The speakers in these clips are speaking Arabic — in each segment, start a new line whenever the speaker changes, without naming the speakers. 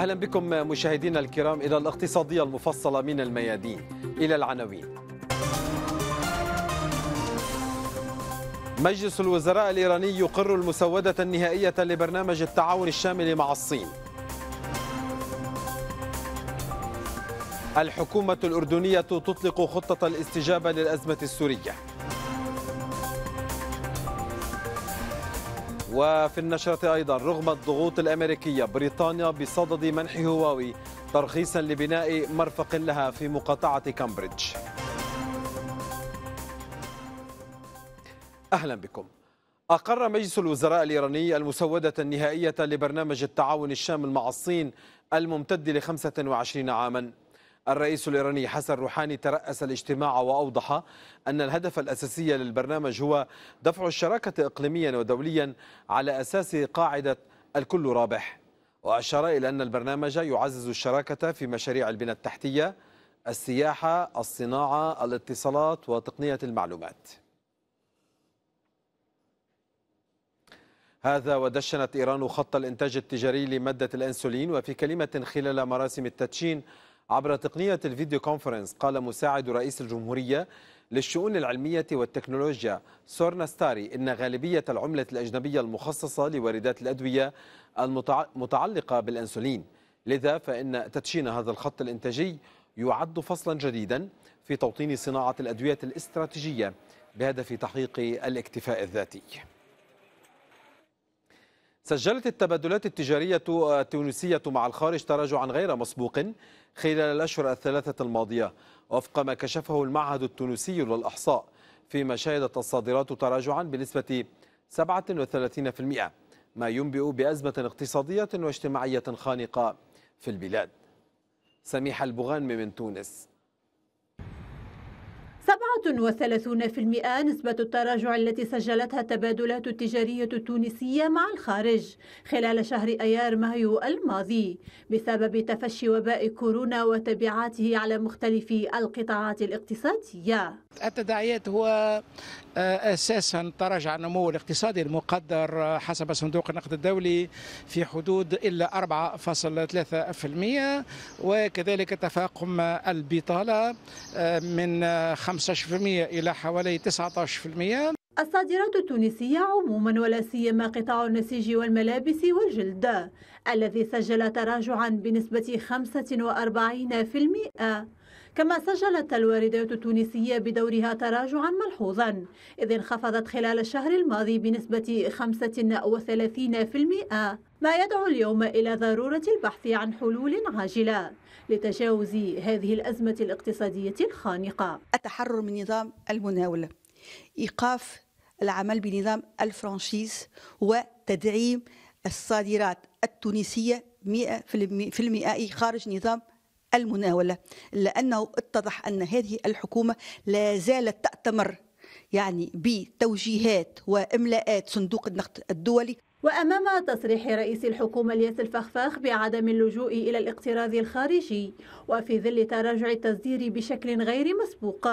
أهلا بكم مشاهدينا الكرام إلى الاقتصادية المفصلة من الميادين إلى العناوين مجلس الوزراء الإيراني يقر المسودة النهائية لبرنامج التعاون الشامل مع الصين الحكومة الأردنية تطلق خطة الاستجابة للأزمة السورية وفي النشرة أيضا رغم الضغوط الأمريكية بريطانيا بصدد منح هواوي ترخيصا لبناء مرفق لها في مقاطعة كامبريدج أهلا بكم أقر مجلس الوزراء الإيراني المسودة النهائية لبرنامج التعاون الشامل مع الصين الممتد ل 25 عاما الرئيس الإيراني حسن روحاني ترأس الاجتماع وأوضح أن الهدف الأساسي للبرنامج هو دفع الشراكة إقليميا ودوليا على أساس قاعدة الكل رابح وأشار إلى أن البرنامج يعزز الشراكة في مشاريع البنى التحتية السياحة الصناعة الاتصالات وتقنية المعلومات هذا ودشنت إيران خط الإنتاج التجاري لمادة الأنسولين وفي كلمة خلال مراسم التدشين عبر تقنية الفيديو كونفرنس قال مساعد رئيس الجمهورية للشؤون العلمية والتكنولوجيا سورنا ستاري إن غالبية العملة الأجنبية المخصصة لواردات الأدوية المتعلقة بالأنسولين لذا فإن تدشين هذا الخط الإنتاجي يعد فصلا جديدا في توطين صناعة الأدوية الاستراتيجية بهدف تحقيق الاكتفاء الذاتي سجلت التبادلات التجارية التونسية مع الخارج تراجعا غير مسبوق خلال الأشهر الثلاثة الماضية وفق ما كشفه المعهد التونسي للأحصاء فيما شهدت الصادرات تراجعا بنسبة 37% ما ينبئ بأزمة اقتصادية واجتماعية خانقة في البلاد سميح البغان من تونس
37% نسبة التراجع التي سجلتها التبادلات التجارية التونسية مع الخارج خلال شهر أيار مايو الماضي بسبب تفشي وباء كورونا وتبعاته على مختلف القطاعات الاقتصادية
التداعيات هو آه، أساسا تراجع النمو الاقتصادي المقدر حسب صندوق النقد الدولي في حدود إلا 4.3% وكذلك تفاقم البطالة آه، من 15 إلى حوالي 19%.
الصادرات التونسية عموما ولا سيما قطاع النسيج والملابس والجلد الذي سجل تراجعا بنسبة 45% كما سجلت الواردات التونسية بدورها تراجعا ملحوظا إذ انخفضت خلال الشهر الماضي بنسبة 35% ما يدعو اليوم إلى ضرورة البحث عن حلول عاجلة لتجاوز هذه الأزمة الاقتصادية الخانقة التحرر من نظام المناولة إيقاف العمل بنظام الفرانشيز وتدعيم الصادرات التونسية 100% خارج نظام المناولة لأنه اتضح أن هذه الحكومة لا زالت تأتمر يعني بتوجيهات وإملاءات صندوق النقد الدولي وأمام تصريح رئيس الحكومة الياس الفخفاخ بعدم اللجوء إلى الاقتراض الخارجي وفي ظل تراجع التصدير بشكل غير مسبوق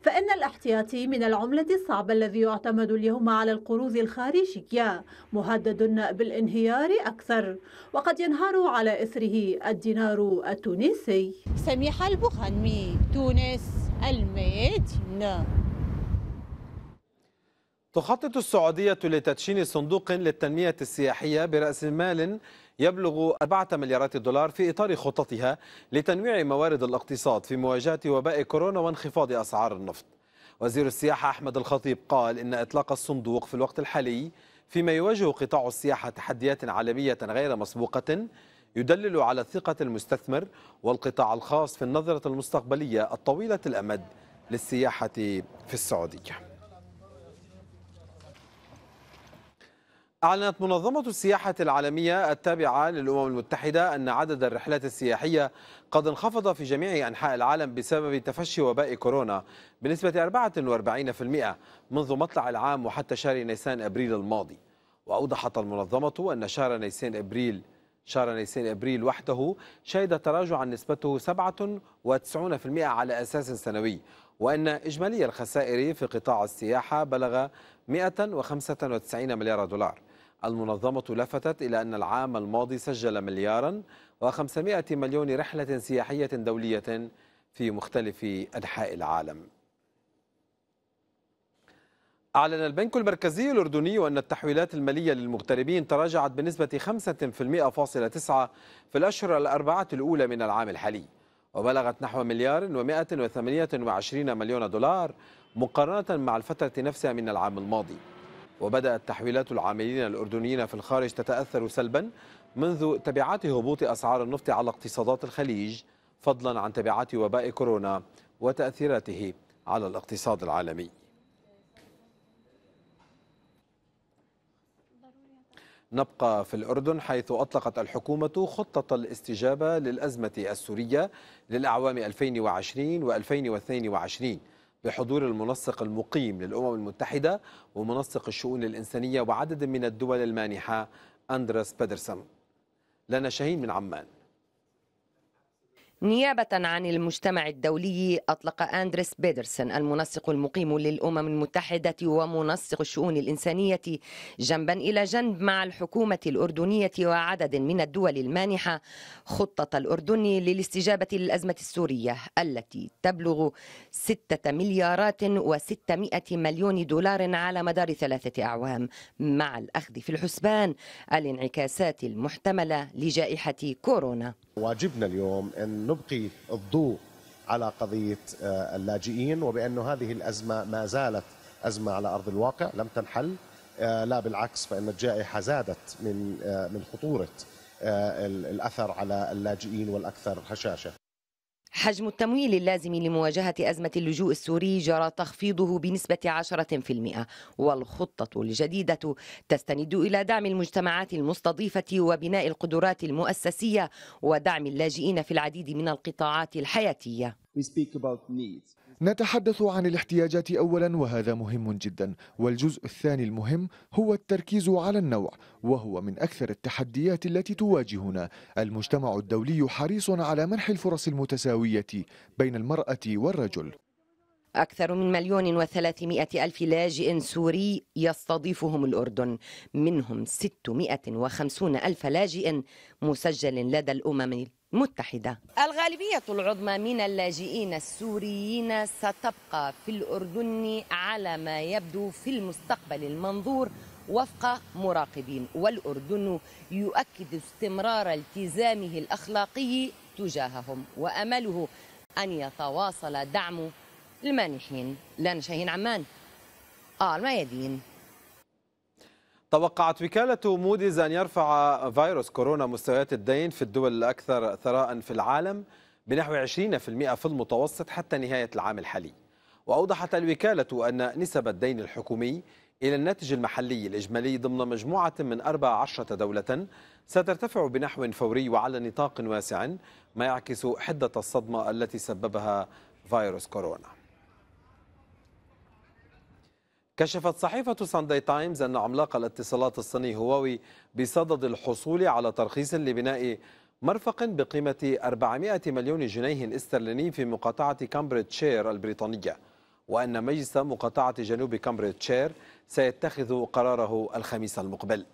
فإن الاحتياطي من العملة الصعبة الذي يعتمد اليوم على القروض الخارجية مهدد بالانهيار أكثر وقد ينهار على إثره الدينار التونسي سميحة البخنمي تونس الميت
تخطط السعودية لتدشين صندوق للتنمية السياحية برأس مال يبلغ 4 مليارات دولار في إطار خططها لتنويع موارد الاقتصاد في مواجهة وباء كورونا وانخفاض أسعار النفط وزير السياحة أحمد الخطيب قال إن إطلاق الصندوق في الوقت الحالي فيما يواجه قطاع السياحة تحديات عالمية غير مسبوقة يدلل على ثقة المستثمر والقطاع الخاص في النظرة المستقبلية الطويلة الأمد للسياحة في السعودية أعلنت منظمة السياحة العالمية التابعة للأمم المتحدة أن عدد الرحلات السياحية قد انخفض في جميع أنحاء العالم بسبب تفشي وباء كورونا بنسبة 44% منذ مطلع العام وحتى شهر نيسان أبريل الماضي وأوضحت المنظمة أن شهر نيسان أبريل شهر نيسان أبريل وحده شهد تراجعا نسبته 97% على أساس سنوي وأن إجمالي الخسائر في قطاع السياحة بلغ 195 مليار دولار المنظمة لفتت إلى أن العام الماضي سجل مليارا و500 مليون رحلة سياحية دولية في مختلف أنحاء العالم أعلن البنك المركزي الأردني أن التحويلات المالية للمغتربين تراجعت بنسبة 5.9% في الأشهر الأربعة الأولى من العام الحالي وبلغت نحو مليار و128 مليون دولار مقارنة مع الفترة نفسها من العام الماضي وبدأت تحويلات العاملين الأردنيين في الخارج تتأثر سلبا منذ تبعات هبوط أسعار النفط على اقتصادات الخليج فضلا عن تبعات وباء كورونا وتأثيراته على الاقتصاد العالمي نبقى في الأردن حيث أطلقت الحكومة خطة الاستجابة للأزمة السورية للأعوام 2020 و2022 بحضور المنسق المقيم للأمم المتحدة ومنسق الشؤون الإنسانية وعدد من الدول المانحة أندرس بيدرسون لنا شاهين من عمان
نيابة عن المجتمع الدولي أطلق أندريس بيدرسون المنسق المقيم للأمم المتحدة ومنسق الشؤون الإنسانية جنبا إلى جنب مع الحكومة الأردنية وعدد من الدول المانحة خطة الأردن للاستجابة للأزمة السورية التي تبلغ 6 مليارات و600 مليون دولار على مدار ثلاثة أعوام مع الأخذ في الحسبان الانعكاسات المحتملة لجائحة كورونا واجبنا اليوم أن نبقي الضوء على قضية آه، اللاجئين وبأن هذه الأزمة ما زالت أزمة على أرض الواقع لم تنحل آه، لا بالعكس فإن الجائحة زادت من آه، من خطورة الأثر على اللاجئين والأكثر هشاشة حجم التمويل اللازم لمواجهة أزمة اللجوء السوري جرى تخفيضه بنسبة 10% والخطة الجديدة تستند إلى دعم المجتمعات المستضيفة وبناء القدرات المؤسسية ودعم اللاجئين في العديد من القطاعات الحياتية.
نتحدث عن الاحتياجات اولا وهذا مهم جدا والجزء الثاني المهم هو التركيز على النوع وهو من اكثر التحديات التي تواجهنا المجتمع الدولي حريص على منح الفرص المتساويه بين المراه والرجل
أكثر من مليون وثلاثمائة ألف لاجئ سوري يستضيفهم الأردن منهم ستمائة وخمسون ألف لاجئ مسجل لدى الأمم متحدة الغالبية العظمى من اللاجئين السوريين ستبقى في الأردن على ما يبدو في المستقبل المنظور وفق مراقبين والأردن يؤكد استمرار التزامه الأخلاقي تجاههم وأمله أن يتواصل دعم المانحين لنا شاهين عمان آه الميادين
توقعت وكالة موديز أن يرفع فيروس كورونا مستويات الدين في الدول الأكثر ثراء في العالم بنحو 20% في المتوسط حتى نهاية العام الحالي وأوضحت الوكالة أن نسب الدين الحكومي إلى الناتج المحلي الإجمالي ضمن مجموعة من 14 دولة سترتفع بنحو فوري وعلى نطاق واسع ما يعكس حدة الصدمة التي سببها فيروس كورونا كشفت صحيفة سانداي تايمز أن عملاق الاتصالات الصيني هواوي بصدد الحصول على ترخيص لبناء مرفق بقيمة 400 مليون جنيه استرليني في مقاطعة شير البريطانية وأن مجلس مقاطعة جنوب شير سيتخذ قراره الخميس المقبل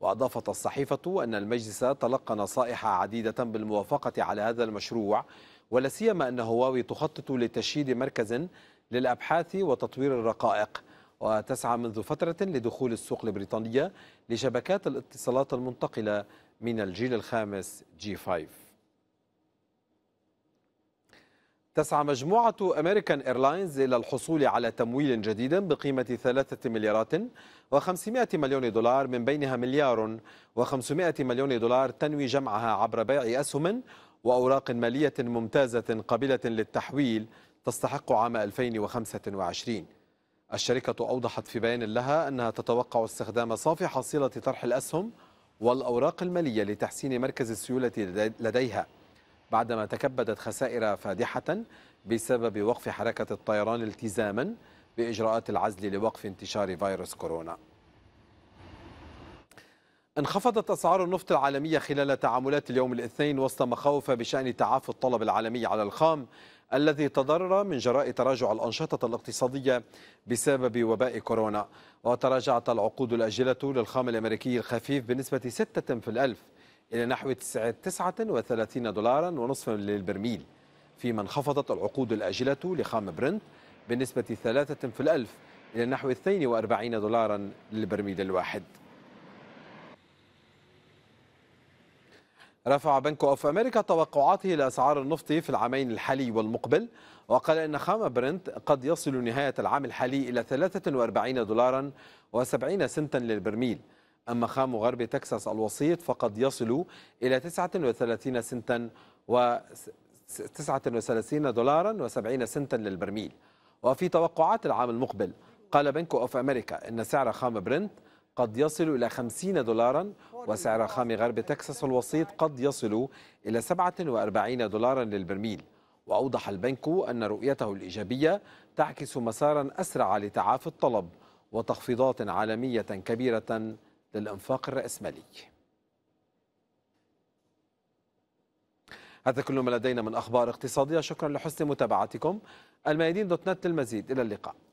وأضافت الصحيفة أن المجلس تلقى نصائح عديدة بالموافقة على هذا المشروع ولا سيما أن هواوي تخطط لتشييد مركز للأبحاث وتطوير الرقائق وتسعى منذ فترة لدخول السوق البريطانية لشبكات الاتصالات المنتقلة من الجيل الخامس جي 5 تسعى مجموعة أمريكان إيرلاينز إلى الحصول على تمويل جديد بقيمة ثلاثة مليارات و500 مليون دولار من بينها مليار و500 مليون دولار تنوي جمعها عبر بيع أسهم وأوراق مالية ممتازة قابلة للتحويل تستحق عام 2025 الشركة أوضحت في بيان لها أنها تتوقع استخدام صافي حصيلة طرح الأسهم والأوراق المالية لتحسين مركز السيولة لديها بعدما تكبدت خسائر فادحة بسبب وقف حركة الطيران التزاما بإجراءات العزل لوقف انتشار فيروس كورونا انخفضت أسعار النفط العالمية خلال تعاملات اليوم الاثنين وسط مخاوف بشأن تعافي الطلب العالمي على الخام الذي تضرر من جراء تراجع الأنشطة الاقتصادية بسبب وباء كورونا وتراجعت العقود الأجلة للخام الأمريكي الخفيف بنسبة 6 في الألف إلى نحو 39 دولارا ونصفا للبرميل فيما انخفضت العقود الأجلة لخام برنت بنسبة 3 في الألف إلى نحو 42 دولارا للبرميل الواحد رفع بنك اوف امريكا توقعاته لاسعار النفط في العامين الحالي والمقبل وقال ان خام برنت قد يصل نهايه العام الحالي الى 43 دولارا و70 سنتا للبرميل اما خام غرب تكساس الوسيط فقد يصل الى 39 سنتا و 39 دولارا و70 سنتا للبرميل وفي توقعات العام المقبل قال بنك اوف امريكا ان سعر خام برنت قد يصل إلى 50 دولارا وسعر خام غرب تكساس الوسيط قد يصل إلى 47 دولارا للبرميل وأوضح البنك أن رؤيته الإيجابية تعكس مسارا أسرع لتعافي الطلب وتخفيضات عالمية كبيرة للإنفاق الرأسمالي هذا كل ما لدينا من أخبار اقتصادية شكرا لحسن متابعتكم الميادين دوت نت للمزيد إلى اللقاء